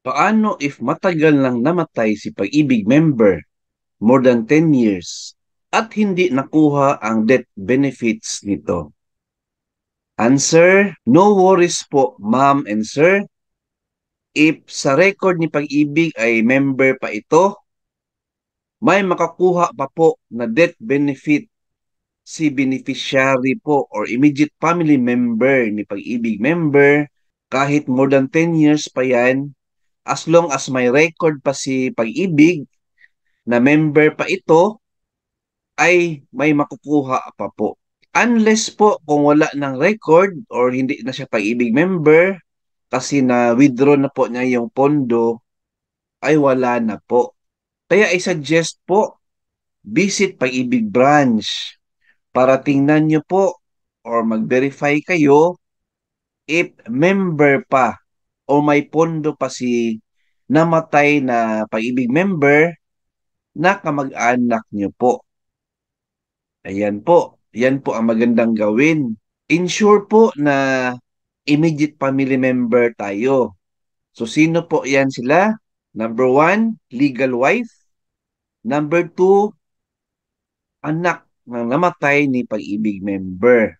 Paano if matagal lang namatay si pag-ibig member, more than 10 years, at hindi nakuha ang death benefits nito? Answer, no worries po ma'am and sir. If sa record ni pag-ibig ay member pa ito, may makakuha pa po na death benefit si beneficiary po or immediate family member ni pag-ibig member kahit more than 10 years pa yan as long as may record pa si pag-ibig na member pa ito, ay may makukuha pa po. Unless po kung wala ng record or hindi na siya pag-ibig member, kasi na withdraw na po niya yung pondo, ay wala na po. Kaya I suggest po, visit pag-ibig branch para tingnan niyo po or mag-verify kayo if member pa o may pondo pa si namatay na pag-ibig member na kamag-anak niyo po. Ayan po. Yan po ang magandang gawin. Ensure po na immediate family member tayo. So sino po yan sila? Number one, legal wife. Number two, anak ng namatay ni pag-ibig member.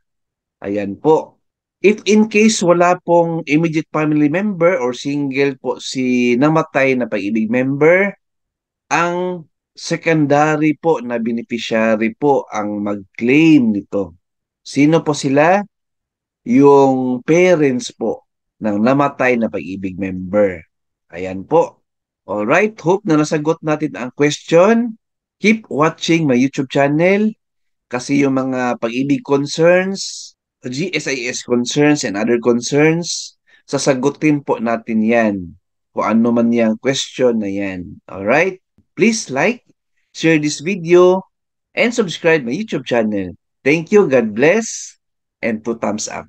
Ayan po. If in case wala pong immediate family member or single po si namatay na pag-ibig member, ang secondary po na beneficiary po ang mag-claim nito. Sino po sila? Yung parents po ng namatay na pag-ibig member. Ayan po. Alright, hope na nasagot natin ang question. Keep watching my YouTube channel kasi yung mga pag-ibig concerns, GSIS concerns and other concerns, sasagutin po natin yan. Kung ano man yung question na yan. Alright? Please like, share this video, and subscribe my YouTube channel. Thank you, God bless, and two thumbs up.